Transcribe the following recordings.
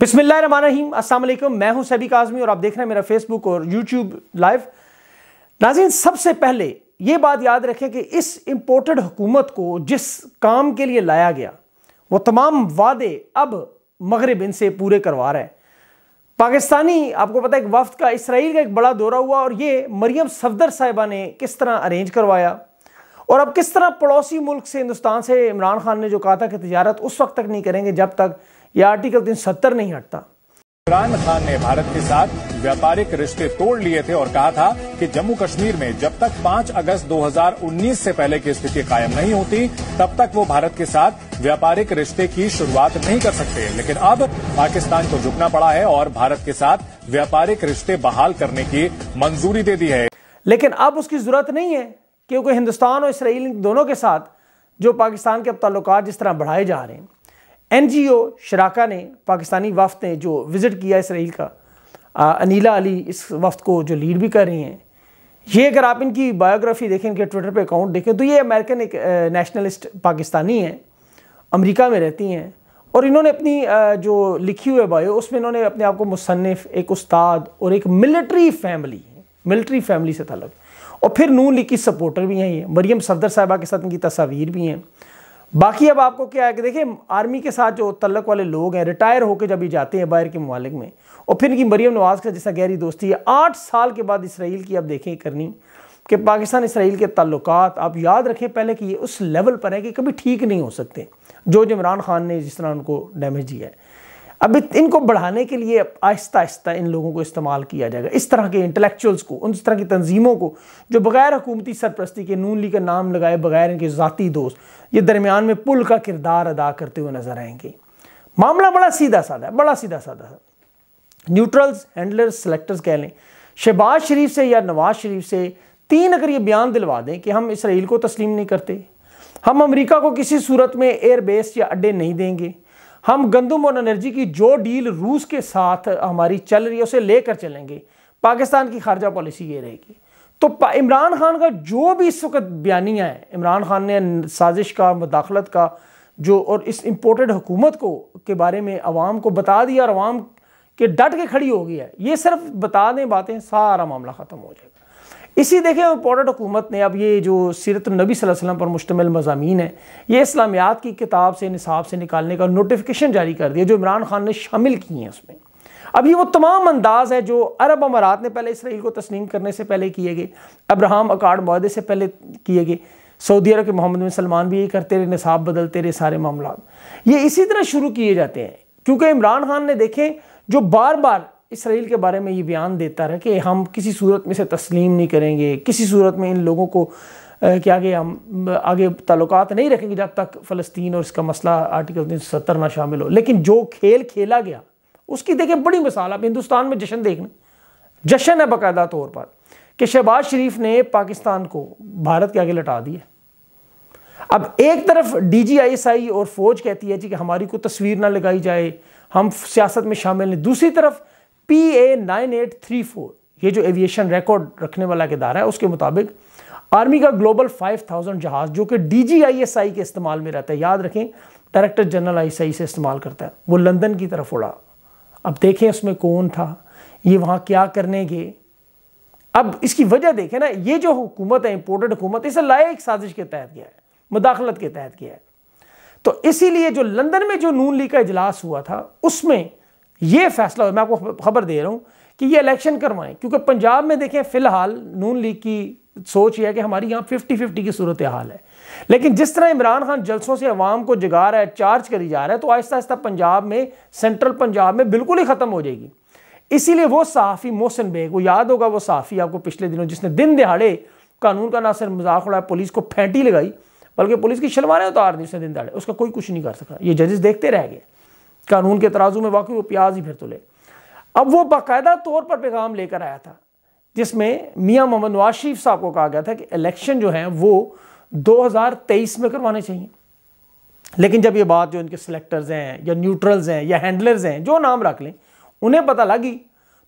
बिस्मिल्लाम असल मैं हूं सबिक आज़मी और आप देख रहे हैं मेरा फेसबुक और यूट्यूब लाइव नाजीन सबसे पहले यह बात याद रखें कि इस इम्पोर्टेड हुकूमत को जिस काम के लिए लाया गया वो तमाम वादे अब मगरब इनसे पूरे करवा रहे हैं पाकिस्तानी आपको पता है एक वफ्त का इसराइल का एक बड़ा दौरा हुआ और ये मरियम सफदर साहिबा ने किस तरह अरेंज करवाया और अब किस तरह पड़ोसी मुल्क से हिंदुस्तान से इमरान खान ने जो कहा था कि तजारत उस वक्त तक नहीं करेंगे जब तक यह आर्टिकल तीन सत्तर नहीं हटता इमरान खान ने भारत के साथ व्यापारिक रिश्ते तोड़ लिए थे और कहा था कि जम्मू कश्मीर में जब तक 5 अगस्त 2019 से पहले की स्थिति कायम नहीं होती तब तक वो भारत के साथ व्यापारिक रिश्ते की शुरुआत नहीं कर सकते लेकिन अब पाकिस्तान को झुकना पड़ा है और भारत के साथ व्यापारिक रिश्ते बहाल करने की मंजूरी दे दी है लेकिन अब उसकी जरूरत नहीं है क्योंकि हिंदुस्तान और इसराइल दोनों के साथ जो पाकिस्तान के अब ताल्लुक जिस तरह बढ़ाए जा रहे हैं एनजीओ शराका ने पाकिस्तानी वफ्त ने जो विज़िट किया इसराइल का आ, अनीला अली इस वफ्त को जो लीड भी कर रही हैं ये अगर आप इनकी बायोग्राफी देखें इनके ट्विटर पे अकाउंट देखें तो ये अमेरिकन एक नेशनलिस्ट पाकिस्तानी हैं अमेरिका में रहती हैं और इन्होंने अपनी आ, जो लिखी हुई बायो उसमें इन्होंने अपने आप को मुसनफ़ एक उस्ताद और एक मिलिट्री फैमिली मिलिट्री फैमिली से तलब और फिर नून लीग की सपोर्टर भी हैं ये मरियम सफदर साहबा के साथ इनकी तस्वीर भी हैं बाकी अब आपको क्या है कि देखिए आर्मी के साथ जो तल्लक वाले लोग हैं रिटायर होकर जब ये जाते हैं बाहर के ममालिक में और फिर इनकी मरीम नवाज़ का जैसा गहरी दोस्ती है आठ साल के बाद इसराइल की अब देखें करनी कि पाकिस्तान इसराइल के तल्लक आप याद रखें पहले कि ये उस लेवल पर है कि कभी ठीक नहीं हो सकते जो इमरान खान ने जिस तरह उनको डैमेज दिया है अब इनको बढ़ाने के लिए आहिस्ता आहिस्ता इन लोगों को इस्तेमाल किया जाएगा इस तरह के इंटेलेक्चुअल्स को उन तरह की तंजीमों को जो बगैर हुकूमती सरप्रस्ती के नून ली का नाम लगाए बगैर इनके ज़ाती दोस्त ये दरमियान में पुल का किरदार अदा करते हुए नजर आएंगे मामला बड़ा सीधा साधा है बड़ा सीधा साधा है न्यूट्रल्स हैंडलर्स सेलेक्टर्स कह लें शहबाज शरीफ से या नवाज शरीफ से तीन अगर ये बयान दिलवा दें कि हम इसराइल को तस्लीम नहीं करते हम अमेरिका को किसी सूरत में एयरबेस या अड्डे नहीं देंगे हम गंदम और एनर्जी की जो डील रूस के साथ हमारी चल रही है उसे लेकर चलेंगे पाकिस्तान की खारजा पॉलिसी ये रहेगी तो इमरान खान का जो भी इस वक्त बयानियाँ है इमरान खान ने साजिश का मुदाखलत का जो और इस इम्पोर्टेड हुकूमत को के बारे में आवाम को बता दिया और आवाम के डट के खड़ी हो गई है ये सिर्फ बता दें बातें सारा मामला ख़त्म हो जाएगा इसी देखें इम्पोर्टेंट हुकूमत ने अब ये जो सीरत नबी वसल्लम पर मुश्तमिल मजामी है ये इस्लामियात की किताब से निसाब से निकालने का नोटिफिकेशन जारी कर दिया जो इमरान खान ने शामिल किए हैं उसमें अब ये वो तमाम अंदाज है जो अरब अमारात ने पहले इसराइल को तस्लीम करने से पहले किए गए अब्राहम अकाड माहदे से पहले किए गए सऊदी अरब के मोहम्मद बिन सलमान भी ये करते रहे निसाब बदलते रहे सारे मामला ये इसी तरह शुरू किए जाते हैं क्योंकि इमरान खान ने देखें जो बार बार इसराइल के बारे में ये बयान देता रहा कि हम किसी सूरत में से तस्लीम नहीं करेंगे किसी सूरत में इन लोगों को के आगे हम आगे ताल्लुक नहीं रखेंगे जब तक फ़लस्तीन और इसका मसला आर्टिकल तीन सौ सत्तर ना शामिल हो लेकिन जो खेल खेला गया उसकी देखिए बड़ी मिसाल आप हिंदुस्तान में जश्न देखना जश्न है बाकायदा तौर पर कि शहबाज शरीफ ने पाकिस्तान को भारत के आगे लटा दिया अब एक तरफ डी जी आई एस आई और फौज कहती है जी कि हमारी को तस्वीर ना लगाई जाए हम सियासत में शामिल नहीं दूसरी तरफ P A nine eight three four ये जो एविएशन रिकॉर्ड रखने वाला किदारा है उसके मुताबिक आर्मी का ग्लोबल 5000 जहाज जो कि डी जी आई एस आई के इस्तेमाल में रहता है याद रखें director general I S I से इस्तेमाल करता है वो लंदन की तरफ उड़ा अब देखें उसमें कौन था ये वहाँ क्या करने गए अब इसकी वजह देखें ना ये जो हुकूमत है इम्पोर्टेड हुकूमत इसे लायक साजिश के तहत गया है मुदाखलत के तहत गया है तो इसीलिए जो लंदन में जो नून लीग का इजलास हुआ था उसमें ये फैसला मैं आपको खबर दे रहा हूँ कि ये इलेक्शन करवाएं क्योंकि पंजाब में देखें फिलहाल नून लीग की सोच यह है कि हमारी यहाँ फिफ्टी फिफ्टी की सूरत हाल है लेकिन जिस तरह इमरान खान जलसों से अवाम को जगा रहा है चार्ज करी जा रहा है तो आहिस्ता आहिस्ता पंजाब में सेंट्रल पंजाब में बिल्कुल ही ख़त्म हो जाएगी इसीलिए वो सहाफ़ी मोहसिन बेग वो याद होगा वो सहाफ़ी आपको पिछले दिनों जिसने दिन दिहाड़े कानून का ना सिर्फ मजाक उड़ाया पुलिस को फेंटी लगाई बल्कि पुलिस की शलवारें उतार दी उसने दिन दिहाड़े उसका कोई कुछ नहीं कर सका ये जजेस देखते रह गए कानून के तराजू में वाकई वो प्याज ही फिर तो ले अब वो बाकायदा तौर पर पैगाम लेकर आया था जिसमें मियाँ मोहम्मद नवाज शरीफ साहब को कहा गया था कि इलेक्शन जो है वो 2023 में करवाने चाहिए लेकिन जब ये बात जो इनके सिलेक्टर्स हैं या न्यूट्रल्स हैं या हैंडलर्स हैं जो नाम रख लें उन्हें पता लगी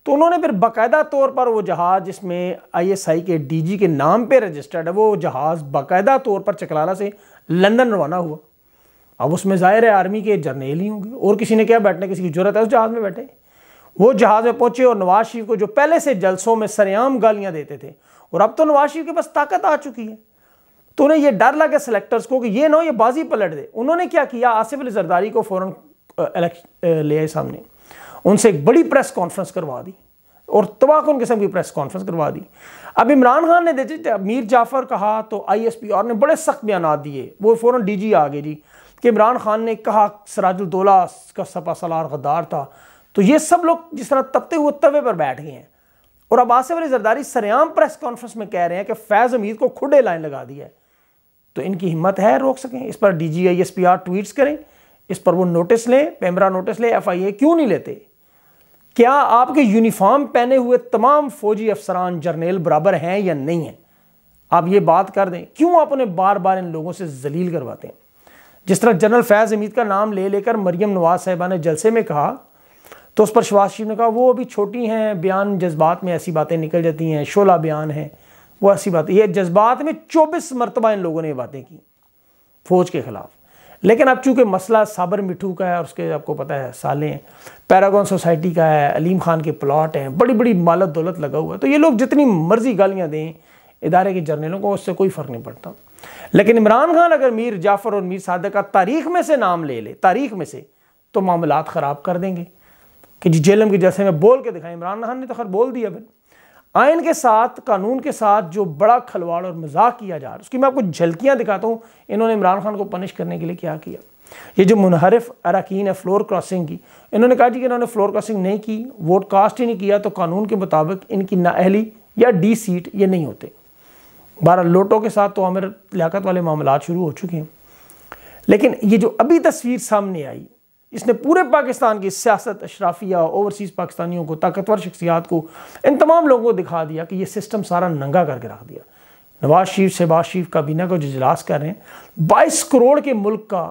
तो उन्होंने फिर बाकायदा तौर पर वो जहाज़ जिसमें आईएसआई के डीजी के नाम पे रजिस्टर्ड है वो जहाज़ बाकायदा तौर पर चकलाला से लंदन रवाना हुआ अब उसमें जाहिर है आर्मी के जर्नेल ही होंगे और किसी ने क्या बैठने किसी की जरूरत है उस जहाज़ में बैठे वो जहाज़ में पहुंचे और नवाज शरीफ को जो पहले से जलसों में सरेआम गालियां देते थे और अब तो नवाज शरीफ के पास ताकत आ चुकी है तो उन्हें यह डर लगा सेलेक्टर्स को कि ये ना हो ये बाजी पलट दे उन्होंने क्या किया आसिफ अली जरदारी को फ़ौरन ले आए सामने उनसे एक बड़ी प्रेस कॉन्फ्रेंस करवा दी और तबाहकुन किस्म की प्रेस कॉन्फ्रेंस करवा दी अब इमरान खान ने देखे मीर जाफ़र कहा तो आई एस पी और ने बड़े सख्त बयान दिए वो फ़ौरन डी जी आ गए जी कि इमरान खान ने कहा सराजुलदौला का सपा सलार गद्दार था तो ये सब लोग जिस तरह तपते हुए तवे पर बैठ गए हैं और अब आसिफ अली जरदारी सरेआम प्रेस कॉन्फ्रेंस में कह रहे हैं कि फैज़ हमीद को खुडे लाइन लगा दी है तो इनकी हिम्मत है रोक सकें इस पर D G I S P R tweets करें इस पर वो नोटिस लें पैमरा नोटिस लें एफ आई ए क्यों नहीं लेते क्या आपके यूनिफॉर्म पहने हुए तमाम फौजी अफसरान जर्नेल बराबर हैं या नहीं हैं आप ये बात कर दें क्यों आप उन्हें बार बार इन लोगों से जलील करवाते हैं जिस तरह जनरल फैज़ हमीद का नाम ले लेकर मरियम नवाज साहिबा ने जलसे में कहा तो उस पर शवाज शरीफ ने कहा वो अभी छोटी हैं बयान जज्बात में ऐसी बातें निकल जाती हैं शोला बयान है वो ऐसी बात ये जज्बात में चौबीस मरतबा इन लोगों ने ये बातें की फ़ौज के ख़िलाफ़ लेकिन अब चूँकि मसला साबर मिठू का है और उसके आपको पता है साले हैं पैरागॉन सोसाइटी का है अलीम खान के प्लाट हैं बड़ी बड़ी मालत दौलत लगा हुआ है तो ये लोग जितनी मर्ज़ी गालियाँ दें इदारे के जर्नलों को उससे कोई फ़र्क नहीं पड़ता लेकिन इमरान खान अगर मीर जाफ़र और मीर सादक का तारीख में से नाम ले ले तारीख में से तो मामला ख़राब कर देंगे कि जी जेलम के जैसे मैं बोल के दिखाई इमरान खान ने तो खैर बोल दिया फिर आयन के साथ कानून के साथ जो बड़ा खलवाड़ और मजाक किया जा रहा है उसकी मैं आपको झलकियाँ दिखाता हूँ इन्होंने इमरान खान को पनिश करने के लिए क्या किया ये जो मुनहरफ अरकान है फ्लोर क्रॉसिंग की इन्होंने कहा जी कि इन्होंने फ्लोर क्रॉसिंग नहीं की वोट कास्ट ही नहीं किया तो कानून के मुताबिक इनकी नाअहली या डी सीट ये नहीं होते बारह लोटों के साथ तो हमारे लियाकत वाले मामला शुरू हो चुके हैं लेकिन ये जो अभी तस्वीर सामने आई इसने पूरे पाकिस्तान की सियासत अशराफिया ओवरसीज़ पाकिस्तानियों को ताकतवर शख्सियात को इन तमाम लोगों को दिखा दिया कि ये सिस्टम सारा नंगा करके रख दिया नवाज शरीफ शहबाज शरीफ काबीना का जो इजलास कर रहे हैं बाईस करोड़ के मुल्क का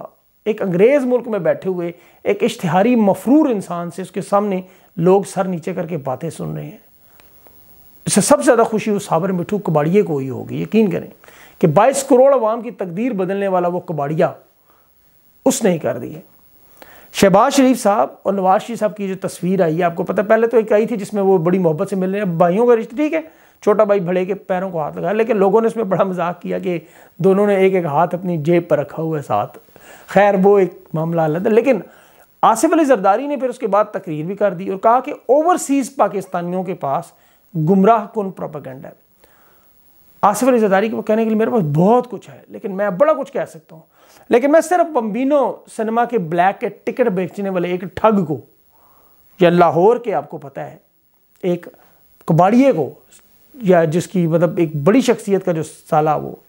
एक अंग्रेज़ मुल्क में बैठे हुए एक इश्तहारी मफरूर इंसान से उसके सामने लोग सर नीचे करके बातें सुन रहे हैं इससे सबसे ज़्यादा खुशी उस साबर मिठू कबाड़िए को ही होगी यकीन करें कि 22 करोड़ अवाम की तकदीर बदलने वाला वो कबाड़िया उसने ही कर दी है शहबाज शरीफ साहब और नवाज शरीफ साहब की जो तस्वीर आई है आपको पता पहले तो एक आई थी जिसमें वो बड़ी मोहब्बत से मिल रहे हैं भाइयों का रिश्ता ठीक है छोटा भाई भड़े के पैरों को हाथ लगाया लेकिन लोगों ने इसमें बड़ा मजाक किया कि दोनों ने एक एक हाथ अपनी जेब पर रखा हुआ है साथ खैर वो एक मामला अलग है लेकिन आसिफ अली जरदारी ने फिर उसके बाद तकरीर भी कर दी और कहा कि ओवरसीज़ पाकिस्तानियों के पास गुमराह कौन प्रोपागेंडा है आसिफ अली जदारी को कहने के लिए मेरे पास बहुत कुछ है लेकिन मैं बड़ा कुछ कह सकता हूँ लेकिन मैं सिर्फ बम्बिनो सिनेमा के ब्लैक के टिकट बेचने वाले एक ठग को या लाहौर के आपको पता है एक कबाड़िए को या जिसकी मतलब एक बड़ी शख्सियत का जो साला वो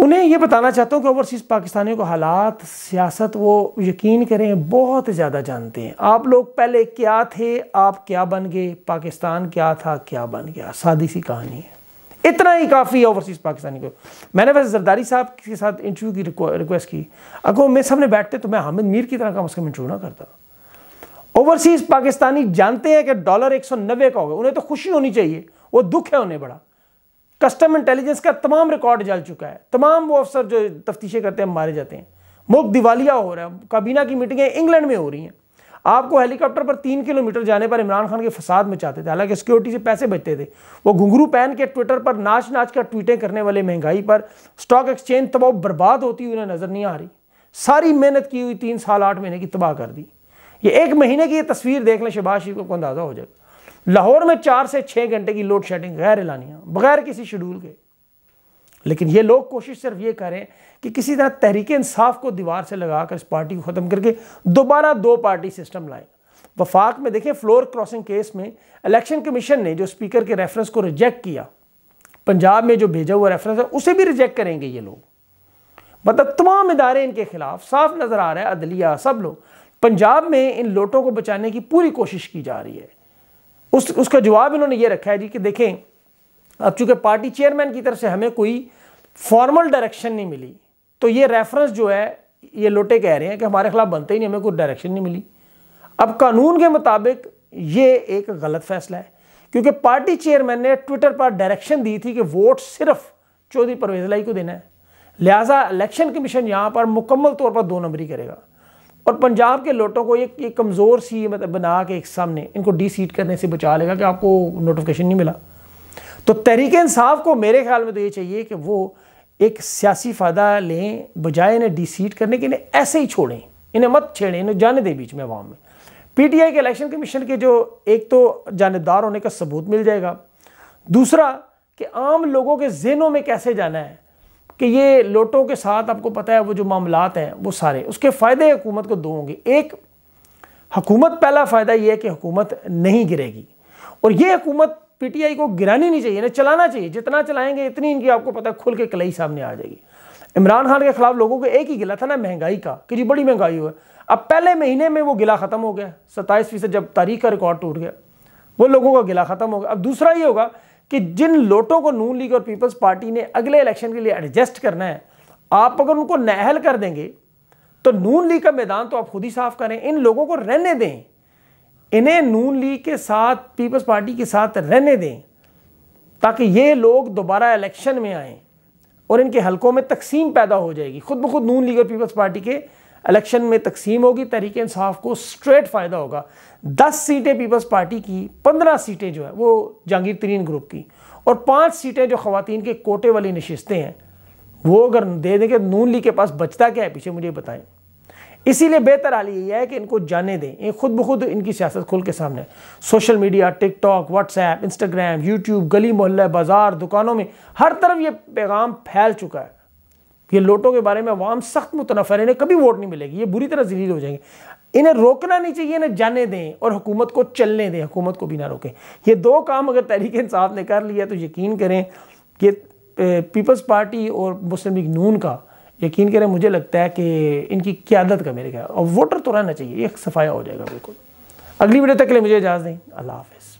उन्हें ये बताना चाहता हूँ कि ओवरसीज़ पाकिस्तानियों को हालात सियासत वो यकीन करें बहुत ज़्यादा जानते हैं आप लोग पहले क्या थे आप क्या बन गए पाकिस्तान क्या था क्या बन गया सादी सी कहानी है इतना ही काफ़ी है ओवरसीज़ पाकिस्तानी को मैंने वैसे जरदारी साहब के साथ इंटरव्यू की रिक्वेस्ट की अगर मेरे सामने बैठते तो मैं हामिद मीर की तरह कम अज़ कम इंटरव्यू ना करता ओवरसीज़ पाकिस्तानी जानते हैं कि डॉलर एक सौ नब्बे का होगा उन्हें तो खुशी होनी चाहिए वो दुख है उन्हें बड़ा कस्टम इंटेलिजेंस का तमाम रिकॉर्ड जल चुका है तमाम वो अफसर जो तफ्तीशें करते हैं मारे जाते हैं मुल्क दिवालिया हो रहा है काबीना की मीटिंगें इंग्लैंड में हो रही हैं आपको हेलीकॉप्टर पर तीन किलोमीटर जाने पर इमरान खान के फसाद में चाहते थे हालांकि सिक्योरिटी से पैसे बचते थे वो घुंघरू पहन के ट्विटर पर नाच नाच कर ट्वीटें करने वाले महंगाई पर स्टॉक एक्सचेंज तबाह बर्बाद होती हुई उन्हें नज़र नहीं आ रही सारी मेहनत की हुई तीन साल आठ महीने की तबाह कर दी ये एक महीने की ये तस्वीर देख लें शबाज शरीफ को अंदाज़ा हो जाएगा लाहौर में चार से छः घंटे की लोड शेडिंग गैर एलानिया बगैर किसी शेड्यूल के लेकिन ये लोग कोशिश सिर्फ ये करें कि किसी तरह तहरीक इंसाफ को दीवार से लगाकर इस पार्टी को ख़त्म करके दोबारा दो पार्टी सिस्टम लाएं वफाक में देखें फ्लोर क्रॉसिंग केस में इलेक्शन कमीशन ने जो स्पीकर के रेफरेंस को रिजेक्ट किया पंजाब में जो भेजा हुआ रेफरेंस है उसे भी रिजेक्ट करेंगे ये लोग मतलब तमाम इदारे इनके खिलाफ साफ नज़र आ रहा है अदलिया सब लोग पंजाब में इन लोटों को बचाने की पूरी कोशिश की जा रही है उस उसका जवाब इन्होंने ये रखा है जी कि देखें अब चूंकि पार्टी चेयरमैन की तरफ से हमें कोई फॉर्मल डायरेक्शन नहीं मिली तो ये रेफरेंस जो है ये लोटे कह रहे हैं कि हमारे खिलाफ बनते ही नहीं हमें कोई डायरेक्शन नहीं मिली अब कानून के मुताबिक ये एक गलत फैसला है क्योंकि पार्टी चेयरमैन ने ट्विटर पर डायरेक्शन दी थी कि वोट सिर्फ चौधरी परवेज लाई को देना है लिहाजा इलेक्शन कमीशन यहाँ पर मुकम्मल तौर पर दो नंबरी करेगा और पंजाब के लोटों को एक, एक कमज़ोर सी मतलब बना के एक सामने इनको डी सीट करने से बचा लेगा कि आपको नोटिफिकेशन नहीं मिला तो तहरीक इंसाफ को मेरे ख्याल में तो ये चाहिए कि वो एक सियासी फ़ायदा लें बजाय इन्हें डी सीट करने के इन्हें ऐसे ही छोड़ें इन्हें मत छेड़ें इन्हें जाने दें बीच में आवाम में पीटीआई के इलेक्शन कमीशन के जो एक तो जानेदार होने का सबूत मिल जाएगा दूसरा कि आम लोगों के जहनों में कैसे जाना है कि ये लोटों के साथ आपको पता है वो जो मामलात हैं वो सारे उसके फ़ायदे हुकूमत को दो होंगे एक हकूमत पहला फ़ायदा ये है कि हुकूमत नहीं गिरेगी और ये हुकूमत पीटीआई को गिरानी नहीं चाहिए ना चलाना चाहिए जितना चलाएंगे इतनी इनकी आपको पता है खुल के कलई सामने आ जाएगी इमरान खान के खिलाफ लोगों को एक ही गिला था ना महंगाई का कि जी बड़ी महंगाई हुआ अब पहले महीने में वो गिला ख़त्म हो गया सत्ताईस फीसद जब तारीख का रिकॉर्ड टूट गया वो लोगों का गिला ख़त्म हो गया अब दूसरा ये होगा कि जिन लोटों को नून लीग और पीपल्स पार्टी ने अगले इलेक्शन के लिए एडजस्ट करना है आप अगर उनको नहल कर देंगे तो नून लीग का मैदान तो आप खुद ही साफ करें इन लोगों को रहने दें इन्हें नून लीग के साथ पीपल्स पार्टी के साथ रहने दें ताकि ये लोग दोबारा इलेक्शन में आएँ और इनके हलकों में तकसीम पैदा हो जाएगी खुद ब खुद नून लीग और पीपल्स पार्टी के इलेक्शन में तकसीम होगी तहरीक इंसाफ को स्ट्रेट फ़ायदा होगा दस सीटें पीपल्स पार्टी की पंद्रह सीटें जो है वो जहांगीर तरीन ग्रुप की और पाँच सीटें जो खुतिन के कोटे वाली नशस्तें हैं वो अगर दे देंगे नून ली के पास बचता क्या है पीछे मुझे बताएं इसीलिए बेहतर हाल यही है कि इनको जाने दें ये खुद ब खुद इनकी सियासत खुल के सामने social media TikTok WhatsApp Instagram YouTube गली मोहल्ला बाजार दुकानों में हर तरफ ये पैगाम फैल चुका है ये लोटों के बारे में अवाम सख्त मुतनफर इन्हें कभी वोट नहीं मिलेगी ये बुरी तरह जलील हो जाएंगे इन्हें रोकना नहीं चाहिए इन्हें जाने दें और हुकूमत को चलने दें हुकूमत को भी ना रोकें ये दो काम अगर तहरीक इंसाफ ने कर लिया तो यकीन करें कि पीपल्स पार्टी और मुस्लिम लीग नून का यकीन करें मुझे लगता है कि इनकी क्यादत का मेरे ख्याल और वोटर तो रहना चाहिए एक सफाया हो जाएगा बिल्कुल अगली वीडियो तक के लिए मुझे इजाज़ दें अल्लाह हाफिज़